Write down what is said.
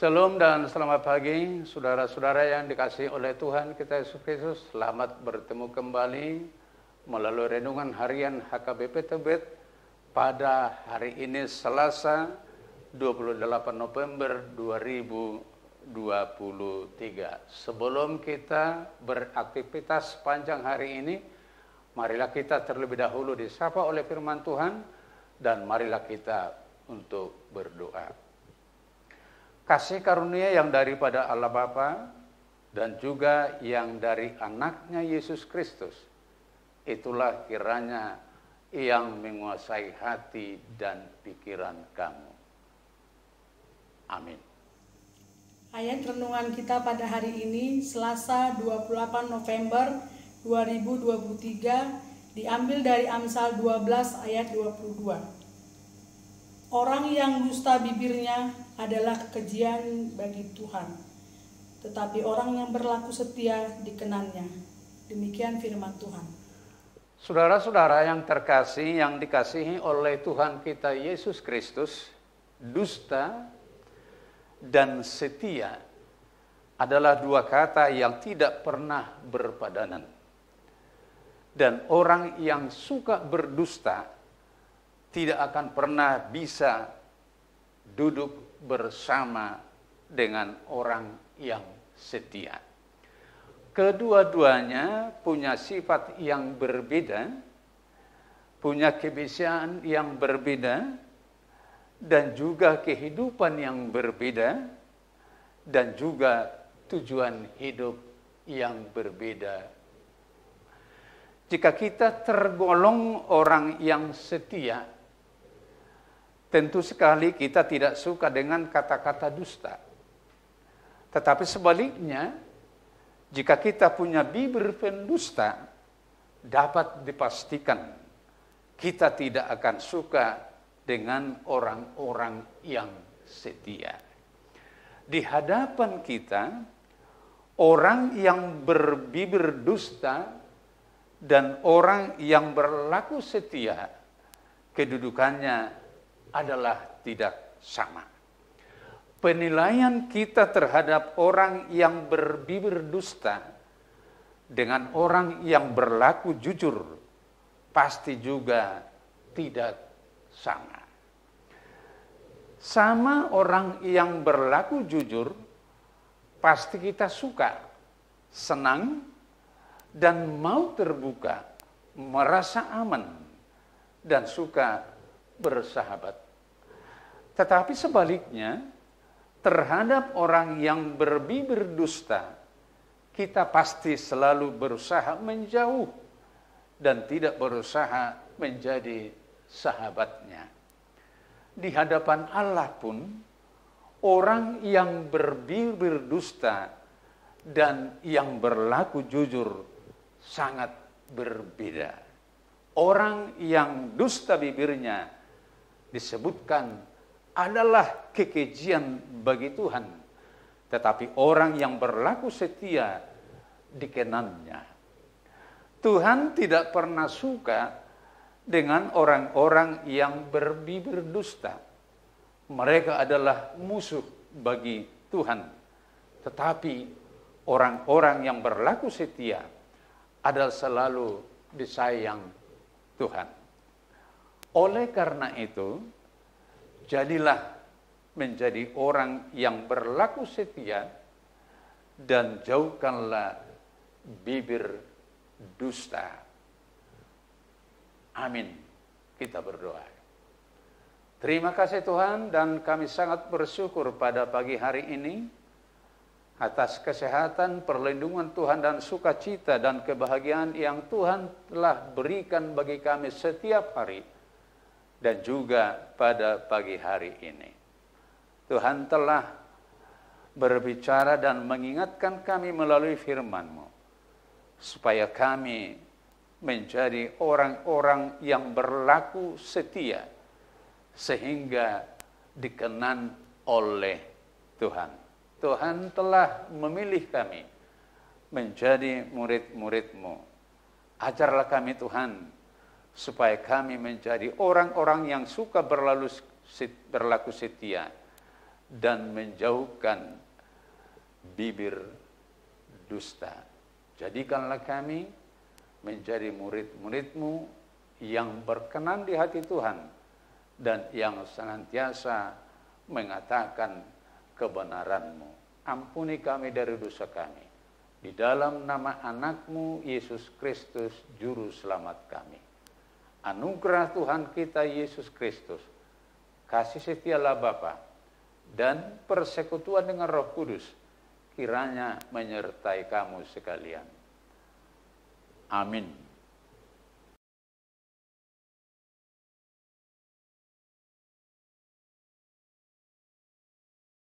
Shalom dan selamat pagi saudara-saudara yang dikasih oleh Tuhan kita Yesus Kristus. Selamat bertemu kembali melalui renungan harian HKBP Tebet pada hari ini Selasa 28 November 2023. Sebelum kita beraktivitas panjang hari ini, marilah kita terlebih dahulu disapa oleh firman Tuhan dan marilah kita untuk berdoa kasih karunia yang daripada Allah Bapa dan juga yang dari anaknya Yesus Kristus. Itulah kiranya yang menguasai hati dan pikiran kamu. Amin. Ayat renungan kita pada hari ini Selasa 28 November 2023 diambil dari Amsal 12 ayat 22. Orang yang dusta bibirnya adalah kekejian bagi Tuhan, tetapi orang yang berlaku setia dikenannya. Demikian firman Tuhan. Saudara-saudara yang terkasih, yang dikasihi oleh Tuhan kita Yesus Kristus, dusta dan setia adalah dua kata yang tidak pernah berpadanan. Dan orang yang suka berdusta tidak akan pernah bisa duduk bersama dengan orang yang setia. Kedua-duanya punya sifat yang berbeda, punya kebiasaan yang berbeda, dan juga kehidupan yang berbeda, dan juga tujuan hidup yang berbeda jika kita tergolong orang yang setia, Tentu sekali kita tidak suka dengan kata-kata dusta. Tetapi sebaliknya, jika kita punya bibir pendusta, dapat dipastikan kita tidak akan suka dengan orang-orang yang setia. Di hadapan kita, orang yang berbibir dusta dan orang yang berlaku setia, kedudukannya adalah tidak sama. Penilaian kita terhadap orang yang berbibir dusta dengan orang yang berlaku jujur pasti juga tidak sama. Sama orang yang berlaku jujur pasti kita suka, senang, dan mau terbuka, merasa aman, dan suka bersahabat. Tetapi sebaliknya, terhadap orang yang berbibir dusta, kita pasti selalu berusaha menjauh dan tidak berusaha menjadi sahabatnya. Di hadapan Allah pun, orang yang berbibir dusta dan yang berlaku jujur sangat berbeda. Orang yang dusta bibirnya disebutkan adalah kekejian bagi Tuhan. Tetapi orang yang berlaku setia dikenannya. Tuhan tidak pernah suka dengan orang-orang yang berbibir dusta. Mereka adalah musuh bagi Tuhan. Tetapi orang-orang yang berlaku setia adalah selalu disayang Tuhan. Oleh karena itu, jadilah menjadi orang yang berlaku setia dan jauhkanlah bibir dusta. Amin. Kita berdoa. Terima kasih Tuhan dan kami sangat bersyukur pada pagi hari ini atas kesehatan, perlindungan Tuhan dan sukacita dan kebahagiaan yang Tuhan telah berikan bagi kami setiap hari dan juga pada pagi hari ini. Tuhan telah berbicara dan mengingatkan kami melalui firman-Mu supaya kami menjadi orang-orang yang berlaku setia sehingga dikenan oleh Tuhan. Tuhan telah memilih kami menjadi murid-murid-Mu. Ajarlah kami Tuhan supaya kami menjadi orang-orang yang suka berlalu, berlaku setia dan menjauhkan bibir dusta. Jadikanlah kami menjadi murid-muridmu yang berkenan di hati Tuhan dan yang senantiasa mengatakan kebenaranmu. Ampuni kami dari dosa kami. Di dalam nama anakmu, Yesus Kristus, Juru Selamat kami anugerah Tuhan kita Yesus Kristus, kasih setia Allah Bapa, dan persekutuan dengan Roh Kudus kiranya menyertai kamu sekalian. Amin.